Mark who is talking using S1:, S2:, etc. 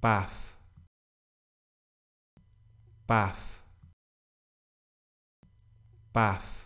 S1: bath bath bath